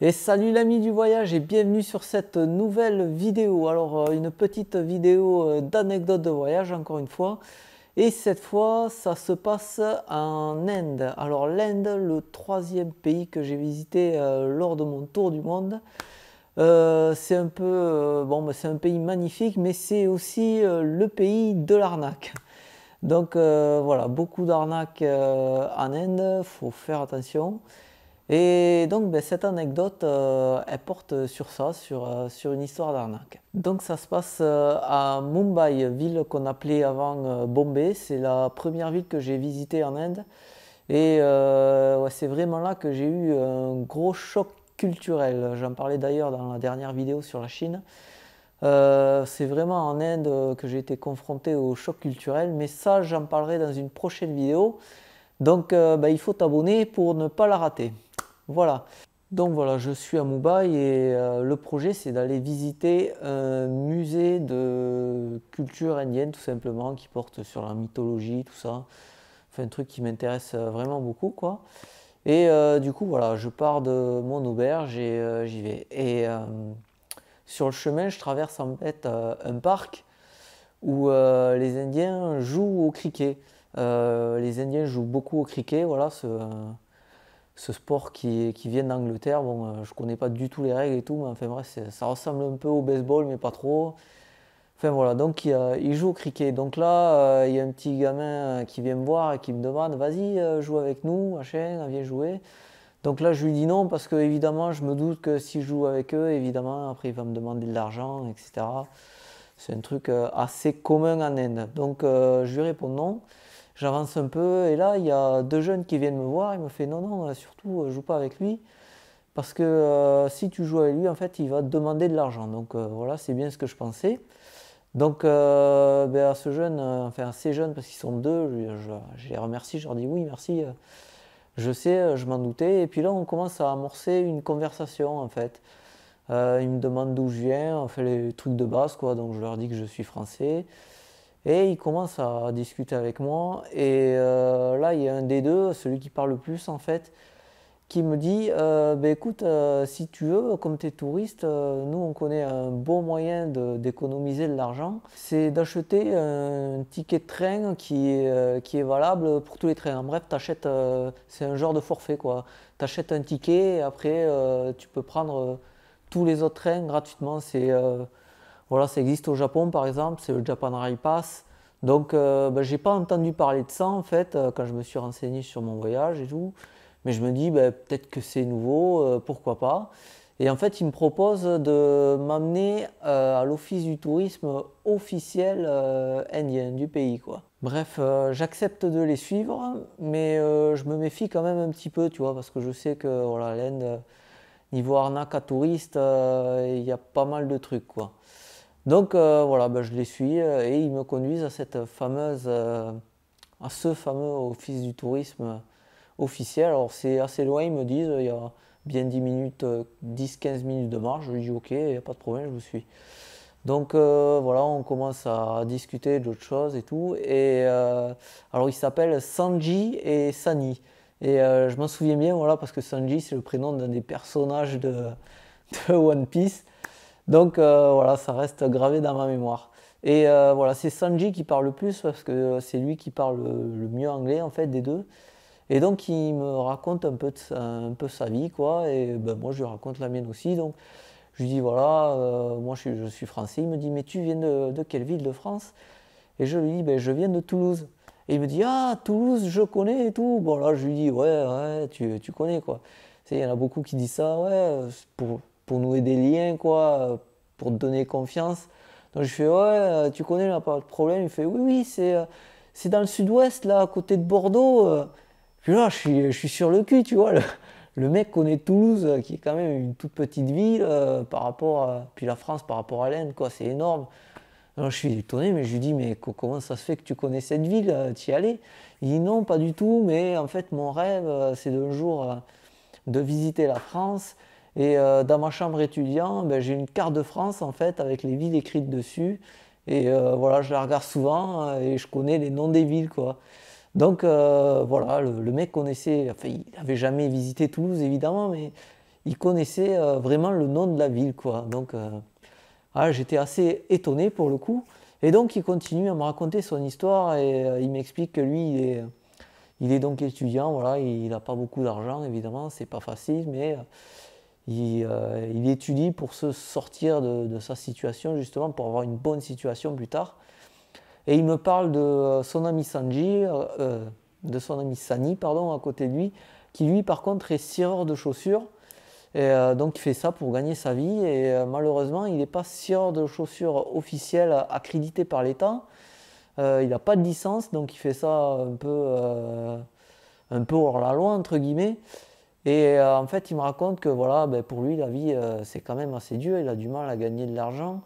Et salut l'ami du voyage et bienvenue sur cette nouvelle vidéo. Alors euh, une petite vidéo euh, d'anecdotes de voyage encore une fois. Et cette fois ça se passe en Inde. Alors l'Inde, le troisième pays que j'ai visité euh, lors de mon tour du monde. c'est un peu bon, bah, c'est un pays magnifique, mais c'est aussi le pays de l'arnaque. Donc voilà, beaucoup d'arnaques en Inde, faut faire attention. Et donc ben, cette anecdote, euh, elle porte sur ça, euh, sur, une histoire d'arnaque. Donc ça se passe euh, à Mumbai, ville qu'on appelait avant Bombay. C'est la première ville que j'ai visitée en Inde. Et c'est vraiment là que j'ai eu un gros choc culturel. J'en parlais d'ailleurs dans la dernière vidéo sur la Chine. c'est vraiment en Inde que j'ai été confronté au choc culturel, mais ça j'en parlerai dans une prochaine vidéo. Donc ben, il faut t'abonner pour ne pas la rater. Voilà. Donc voilà, je suis à Mumbai et euh, le projet c'est d'aller visiter un musée de culture indienne tout simplement qui porte sur la mythologie, tout ça. Enfin un truc qui m'intéresse euh, vraiment beaucoup quoi. Et euh, du coup voilà, je pars de mon auberge et j'y vais. Et sur le chemin, je traverse en fait un parc où les Indiens jouent au cricket. les Indiens jouent beaucoup au cricket, voilà. Ce, ce sport qui, vient d'Angleterre. Bon, euh, je connais pas du tout les règles et tout, mais enfin bref, ça ressemble un peu au baseball, mais pas trop. Enfin voilà, donc il, joue au cricket. Donc là, euh, il y a un petit gamin euh, qui vient me voir et qui me demande Vas-y, joue avec nous, machin, viens jouer. Donc là, je lui dis non parce que évidemment, je me doute que si je joue avec eux, évidemment, après, il va me demander de l'argent, etc. C'est un truc assez commun en Inde. Donc je lui réponds non. J'avance un peu et là, il y a deux jeunes qui viennent me voir. il me fait non, non, surtout, euh, joue pas avec lui. Parce que euh, si tu joues avec lui, en fait, il va te demander de l'argent. Donc euh, voilà, c'est bien ce que je pensais. Donc ben, à ce jeune, enfin ces jeunes, parce qu'ils sont deux, je, les remercie, je leur dis oui, merci. je sais, je m'en doutais. Et puis là, on commence à amorcer une conversation, en fait. ils me demandent d'où je viens, on fait les trucs de base, quoi. Donc je leur dis que je suis français. Et il commence à discuter avec moi. Et euh, là, il y a un des deux, celui qui parle le plus en fait, qui me dit euh, bah, écoute, euh, si tu veux, comme tu es touriste, nous on connaît un bon moyen d'économiser de, l'argent, c'est d'acheter un ticket de train qui est, qui est valable pour tous les trains. En bref, t'achètes, c'est un genre de forfait quoi. Tu achètes un ticket et après tu peux prendre tous les autres trains gratuitement. C'est voilà, ça existe au Japon par exemple, c'est le Japan Rail Pass. Donc, euh, ben, j'ai pas entendu parler de ça en fait euh, quand je me suis renseigné sur mon voyage et tout. Mais je me dis, ben, peut-être que c'est nouveau, euh, pourquoi pas. Et en fait, il me propose de m'amener à l'office du tourisme officiel indien du pays. Bref, j'accepte de les suivre, mais je me méfie quand même un petit peu, tu vois, parce que je sais que voilà, l'Inde, niveau arnaque à touristes, il y a pas mal de trucs. quoi. Donc euh, voilà, ben, je les suis euh, et ils me conduisent à cette fameuse, euh, à ce fameux office du tourisme officiel. Alors c'est assez loin, ils me disent, il y a bien 10 minutes, 10-15 minutes de marche. Je lui dis ok, il n'y a pas de problème, je vous suis. Donc voilà, on commence à discuter d'autres choses et tout. alors il s'appellent Sanji et Sani. Et je m'en souviens bien, voilà, parce que Sanji c'est le prénom d'un des personnages de One Piece. Donc euh, voilà, ça reste gravé dans ma mémoire. Et euh, voilà, c'est Sanji qui parle le plus parce que c'est lui qui parle le mieux anglais en fait des deux. Et donc il me raconte un peu, sa, un peu sa vie quoi. Et ben, moi je lui raconte la mienne aussi. Donc je lui dis voilà, euh, moi je suis, français. Il me dit mais tu viens de, quelle ville de France Et je lui dis ben, je viens de Toulouse. Et il me dit ah Toulouse je connais et tout. Bon là je lui dis ouais ouais tu, tu connais quoi. Tu il y en a beaucoup qui disent ça ouais pour pour nouer des liens, quoi, pour te donner confiance. Donc je fais, ouais, euh, tu connais, là, pas de problème. Il fait, oui, oui, c'est, euh, dans le sud-ouest, là, à côté de Bordeaux. Euh. Puis là, je suis, sur le cul, tu vois. Le, mec connaît Toulouse, qui est quand même une toute petite ville par rapport Puis la France par rapport à l'Inde, quoi, c'est énorme. je suis étonné, mais je lui dis, mais comment ça se fait que tu connais cette ville Tu y allais Il dit, non, pas du tout, mais en fait, mon rêve, c'est d'un jour de visiter la France et euh, dans ma chambre étudiant, ben, j'ai une carte de France en fait avec les villes écrites dessus. Et euh, voilà, je la regarde souvent euh, et je connais les noms des villes quoi. Donc voilà, le, mec connaissait, enfin il n'avait jamais visité Toulouse évidemment, mais il connaissait vraiment le nom de la ville quoi. Donc ah, j'étais assez étonné pour le coup. Et donc il continue à me raconter son histoire et il m'explique que lui il est, donc étudiant, voilà, il n'a pas beaucoup d'argent évidemment, c'est pas facile, mais euh, il, étudie pour se sortir de, sa situation, justement, pour avoir une bonne situation plus tard. Et il me parle de euh, son ami Sanji, euh, de son ami Sani, pardon, à côté de lui, qui lui, par contre, est sireur de chaussures. donc, il fait ça pour gagner sa vie. Et malheureusement, il n'est pas sireur de chaussures officiel accrédité par l'État. il n'a pas de licence, donc il fait ça un peu, un peu hors la loi, entre guillemets. Et euh, en fait, il me raconte que voilà, ben, pour lui, la vie, euh, c'est quand même assez dur. Il a du mal à gagner de l'argent.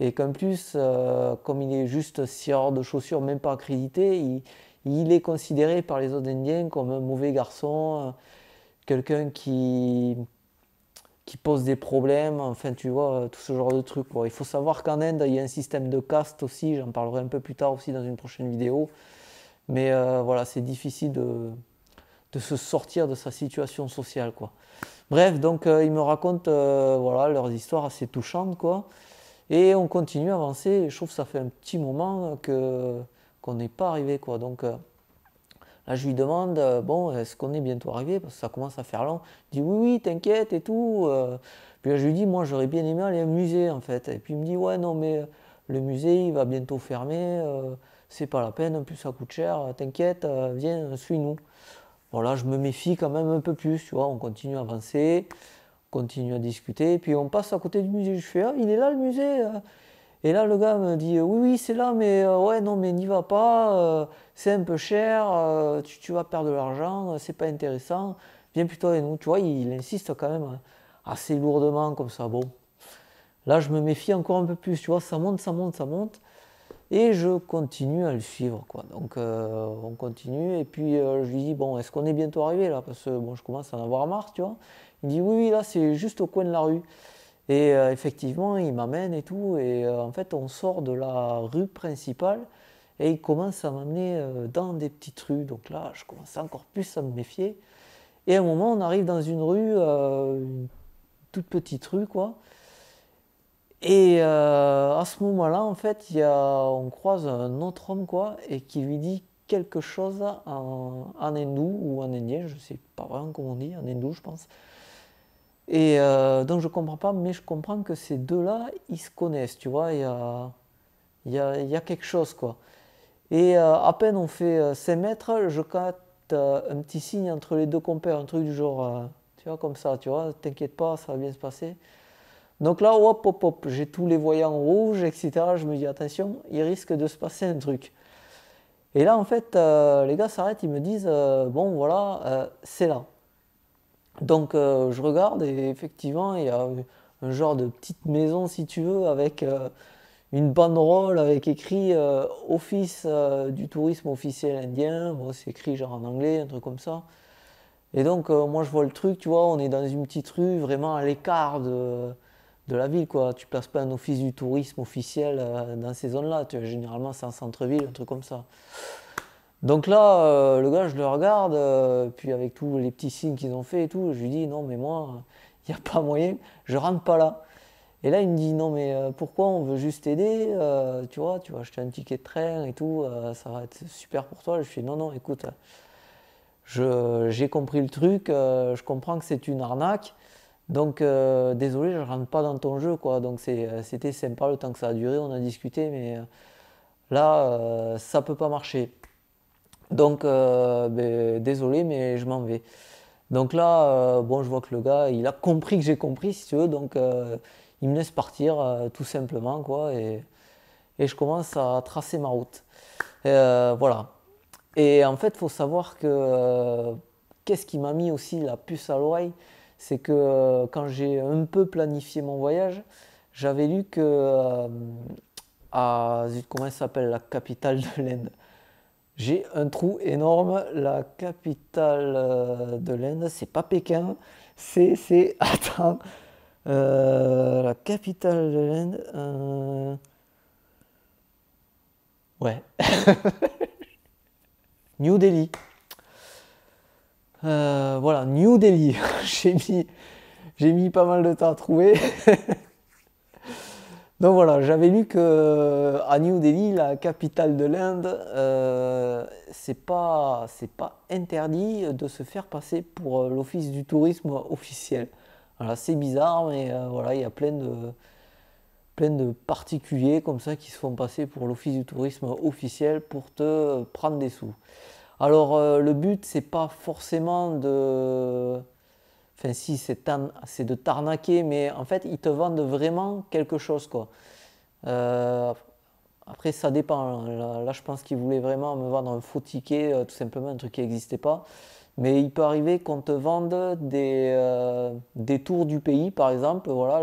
Et qu'en plus, euh, comme il est juste hors de chaussures, même pas accrédité, il, est considéré par les autres Indiens comme un mauvais garçon, quelqu'un qui, qui pose des problèmes, enfin, tu vois, tout ce genre de trucs. Il faut savoir qu'en Inde, il y a un système de caste aussi. J'en parlerai un peu plus tard aussi dans une prochaine vidéo. Mais voilà, c'est difficile de de se sortir de sa situation sociale, quoi. Bref, donc euh, ils me racontent euh, voilà, leurs histoires assez touchantes, quoi. Et on continue à avancer. je trouve que ça fait un petit moment que qu'on n'est pas arrivé, quoi. Donc euh, là, je lui demande, bon, est-ce qu'on est bientôt arrivé Parce que ça commence à faire long. Il dit, oui, oui, t'inquiète et tout. puis là, je lui dis, moi, j'aurais bien aimé aller au musée, en fait. Et puis il me dit, ouais, non, mais le musée, il va bientôt fermer. c'est pas la peine, en plus, ça coûte cher. T'inquiète, viens, suis-nous. Bon, là, je me méfie quand même un peu plus, tu vois. On continue à avancer, on continue à discuter, puis on passe à côté du musée. Je fais, ah, il est là le musée euh. Et là, le gars me dit, oui, oui, c'est là, mais euh, ouais, non, mais n'y va pas, euh, c'est un peu cher, tu, vas perdre de l'argent, c'est pas intéressant, viens plutôt avec nous. Tu vois, il insiste quand même assez lourdement comme ça. Bon, là, je me méfie encore un peu plus, tu vois, ça monte, ça monte, ça monte. Et je continue à le suivre, Donc euh, on continue, et puis euh, je lui dis, bon, est-ce qu'on est bientôt arrivé là Parce que bon, je commence à en avoir marre, tu vois. Il dit, oui, oui, là, c'est juste au coin de la rue. Et euh, effectivement, il m'amène et tout, et en fait, on sort de la rue principale, et il commence à m'amener dans des petites rues. Donc là, je commence encore plus à me méfier. Et à un moment, on arrive dans une rue, une toute petite rue, quoi. Et euh, à ce moment-là, en fait, on croise un autre homme, quoi, et qui lui dit quelque chose en, hindou ou en indien, je ne sais pas vraiment comment on dit, en hindou, je pense. Et euh, donc, je ne comprends pas, mais je comprends que ces deux-là, ils se connaissent, tu vois, il y a, quelque chose, quoi. Et euh, à peine on fait 5 mètres, je capte un petit signe entre les deux compères, un truc du genre, tu vois, comme ça, tu vois, t'inquiète pas, ça va bien se passer. Donc là, hop, hop, hop, j'ai tous les voyants rouges, etc. Je me dis, attention, il risque de se passer un truc. Et là, en fait, euh, les gars s'arrêtent, ils me disent, euh, bon, voilà, euh, c'est là. Donc je regarde et effectivement, il y a un genre de petite maison, si tu veux, avec une banderole avec écrit Office du tourisme officiel indien. Bon, c'est écrit genre en anglais, un truc comme ça. Et donc, moi, je vois le truc, tu vois, on est dans une petite rue, vraiment à l'écart de de la ville. Quoi. Tu places pas un office du tourisme officiel euh, dans ces zones-là. Tu vois, généralement, c'est en centre-ville, un truc comme ça. Donc là, euh, le gars, je le regarde, euh, puis avec tous les petits signes qu'ils ont fait et tout, je lui dis non, mais moi, il n'y a pas moyen, je rentre pas là. Et là, il me dit non, mais pourquoi on veut juste aider Tu vois, tu vas acheter un ticket de train et tout, ça va être super pour toi. Je lui dis non, non, écoute, j'ai compris le truc, je comprends que c'est une arnaque. Donc euh, désolé, je ne rentre pas dans ton jeu Donc euh, c'était sympa le temps que ça a duré, on a discuté, mais euh, là ça ne peut pas marcher. Donc ben, désolé, mais je m'en vais. Donc là, bon, je vois que le gars, il a compris que j'ai compris, si tu veux, donc il me laisse partir tout simplement et, je commence à tracer ma route. voilà. Et en fait, il faut savoir que qu'est-ce qui m'a mis aussi la puce à l'oreille c'est que euh, quand j'ai un peu planifié mon voyage, j'avais lu que euh, à comment s'appelle la capitale de l'Inde. J'ai un trou énorme. La capitale euh, de l'Inde, c'est pas Pékin, c'est c'est attends la capitale de l'Inde. Ouais. New Delhi. Euh, voilà, New Delhi. j'ai mis, j'ai mis pas mal de temps à trouver. Donc voilà, j'avais lu que à New Delhi, la capitale de l'Inde, euh, c'est pas, interdit de se faire passer pour euh, l'office du tourisme officiel. c'est bizarre, mais voilà, il y a plein plein de particuliers comme ça qui se font passer pour l'office du tourisme officiel pour te prendre des sous. Alors euh, le but, c'est pas forcément de... Enfin si, c'est de t'arnaquer, mais en fait, ils te vendent vraiment quelque chose. quoi. Euh, après, ça dépend. Hein. Là, je pense qu'ils voulaient vraiment me vendre un faux ticket, euh, tout simplement un truc qui n'existait pas. Mais il peut arriver qu'on te vende des, des, tours du pays, par exemple. Voilà,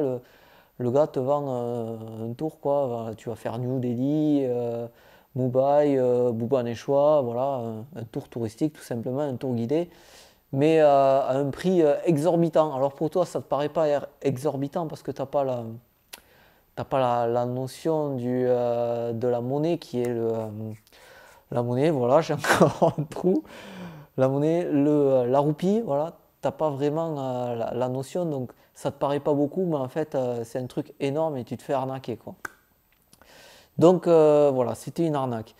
le, gars te vend un, un tour, quoi. Tu vas faire New Delhi. Mumbai, euh, Bouba voilà, un, tour touristique tout simplement, un tour guidé, mais euh, à un prix euh, exorbitant. Alors pour toi, ça ne te paraît pas exorbitant parce que tu n'as pas la, pas la, notion du, de la monnaie qui est le, la monnaie, voilà, j'ai encore un trou. La monnaie, le, la roupie, voilà, t'as pas vraiment la, notion, donc ça te paraît pas beaucoup, mais en fait, c'est un truc énorme et tu te fais arnaquer, quoi. Donc euh, voilà, c'était une arnaque.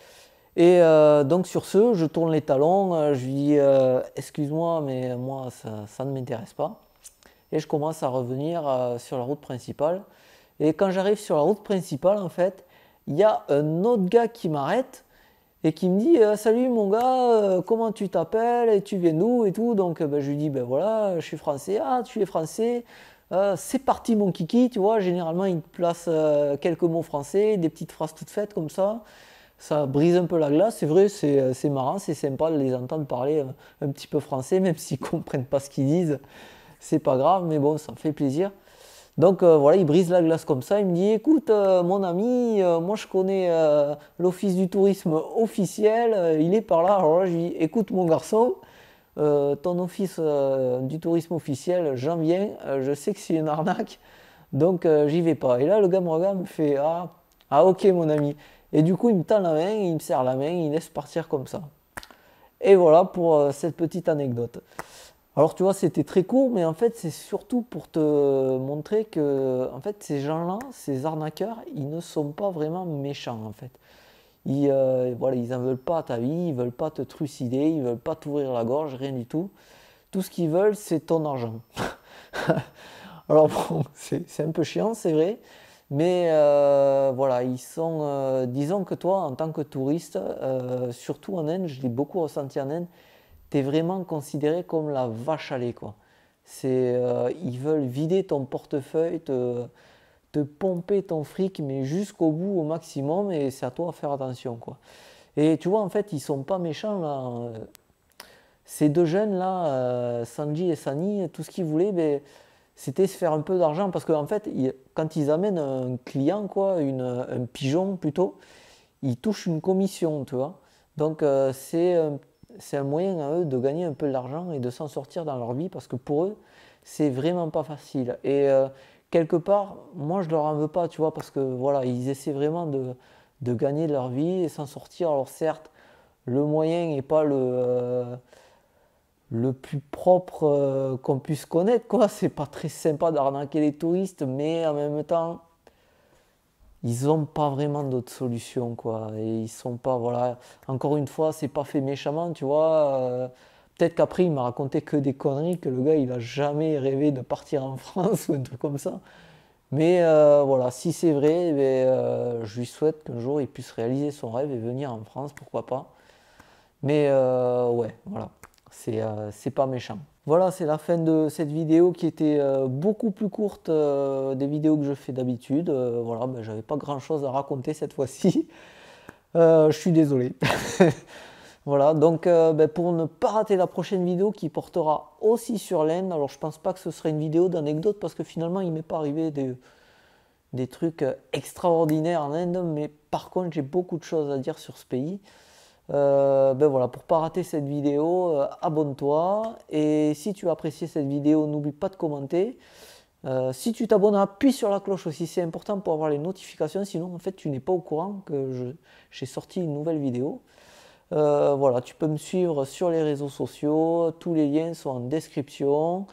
Et euh, donc sur ce, je tourne les talons, euh, je lui dis excuse-moi, mais moi ça, ne m'intéresse pas. Et je commence à revenir sur la route principale. Et quand j'arrive sur la route principale, en fait, il y a un autre gars qui m'arrête et qui me dit Salut mon gars, comment tu t'appelles et tu viens d'où et tout. Donc ben, je lui dis Ben voilà, je suis français. Ah, tu es français euh, c'est parti mon kiki, tu vois, généralement il place euh, quelques mots français, des petites phrases toutes faites comme ça, ça brise un peu la glace, c'est vrai, c'est euh, marrant, c'est sympa de les entendre parler un, petit peu français, même s'ils ne comprennent pas ce qu'ils disent, c'est pas grave, mais bon, ça fait plaisir. Donc voilà, il brise la glace comme ça, il me dit, écoute mon ami, moi je connais l'office du tourisme officiel, il est par là, alors là je lui dis, écoute mon garçon, euh, ton office euh, du tourisme officiel, j'en viens, euh, je sais que c'est une arnaque, donc j'y vais pas. Et là, le gars me fait ah, ah, ok, mon ami. Et du coup, il me tend la main, il me serre la main, il laisse partir comme ça. Et voilà pour cette petite anecdote. Alors, tu vois, c'était très court, mais en fait, c'est surtout pour te montrer que en fait, ces gens-là, ces arnaqueurs, ils ne sont pas vraiment méchants en fait. Ils, euh, voilà, ils veulent pas ta vie, ils ne veulent pas te trucider, ils ne veulent pas t'ouvrir la gorge, rien du tout. Tout ce qu'ils veulent, c'est ton argent. Alors bon, c'est un peu chiant, c'est vrai, mais euh, voilà, ils sont, euh, disons que toi, en tant que touriste, surtout en Inde, je l'ai beaucoup ressenti en Inde, tu es vraiment considéré comme la vache à lait, quoi. C'est, ils veulent vider ton portefeuille, te, pomper ton fric, mais jusqu'au bout, au maximum, et c'est à toi de faire attention. Quoi. Et tu vois, en fait, ils sont pas méchants, là. Ces deux jeunes-là, euh, Sanji et Sani, tout ce qu'ils voulaient, mais ben, c'était se faire un peu d'argent, parce qu'en en fait, quand ils amènent un client, quoi, une, un pigeon plutôt, ils touchent une commission, tu vois. Donc, euh, c'est c'est un moyen à eux de gagner un peu d'argent et de s'en sortir dans leur vie parce que pour eux, c'est vraiment pas facile. Et euh, quelque part, moi, je leur en veux pas, tu vois, parce que voilà, ils essaient vraiment de, de gagner leur vie et s'en sortir. Alors certes, le moyen n'est pas le, euh, le plus propre euh, qu'on puisse connaître, quoi. C'est pas très sympa d'arnaquer les touristes, mais en même temps, ils n'ont pas vraiment d'autres solutions, quoi. Et ils sont pas, voilà. Encore une fois, c'est pas fait méchamment, tu vois. Euh, Peut-être qu'après, il m'a raconté que des conneries, que le gars, il a jamais rêvé de partir en France ou un truc comme ça. Mais euh, voilà, si c'est vrai, eh ben, euh, je lui souhaite qu'un jour, il puisse réaliser son rêve et venir en France, pourquoi pas. Mais euh, ouais, voilà, c'est pas méchant. Voilà, c'est la fin de cette vidéo qui était beaucoup plus courte des vidéos que je fais d'habitude. voilà, je ben, j'avais pas grand-chose à raconter cette fois-ci. je suis désolé. Voilà, donc euh, ben, pour ne pas rater la prochaine vidéo qui portera aussi sur l'Inde, alors je pense pas que ce serait une vidéo d'anecdote parce que finalement il m'est pas arrivé des, trucs euh, extraordinaires en Inde, mais par contre j'ai beaucoup de choses à dire sur ce pays. Euh, ben voilà, pour pas rater cette vidéo, euh, abonne-toi. Et si tu as apprécié cette vidéo, n'oublie pas de commenter. si tu t'abonnes, appuie sur la cloche aussi, c'est important pour avoir les notifications, sinon en fait tu n'es pas au courant que j'ai sorti une nouvelle vidéo. Euh, voilà, tu peux me suivre sur les réseaux sociaux, tous les liens sont en description.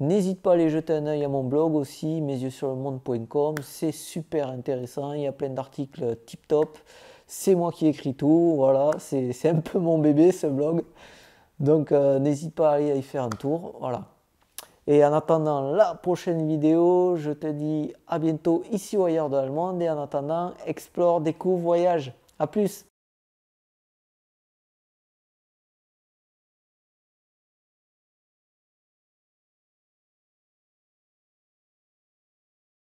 N'hésite pas à aller jeter un œil à mon blog aussi, mes yeux sur le monde.com c'est super intéressant, il y a plein d'articles tip top. C'est moi qui écris tout, voilà, c'est un peu mon bébé ce blog. Donc euh, n'hésite pas à aller y faire un tour, voilà. Et en attendant la prochaine vidéo, je te dis à bientôt ici ou ailleurs de monde Et en attendant, explore, découvre, voyage. A plus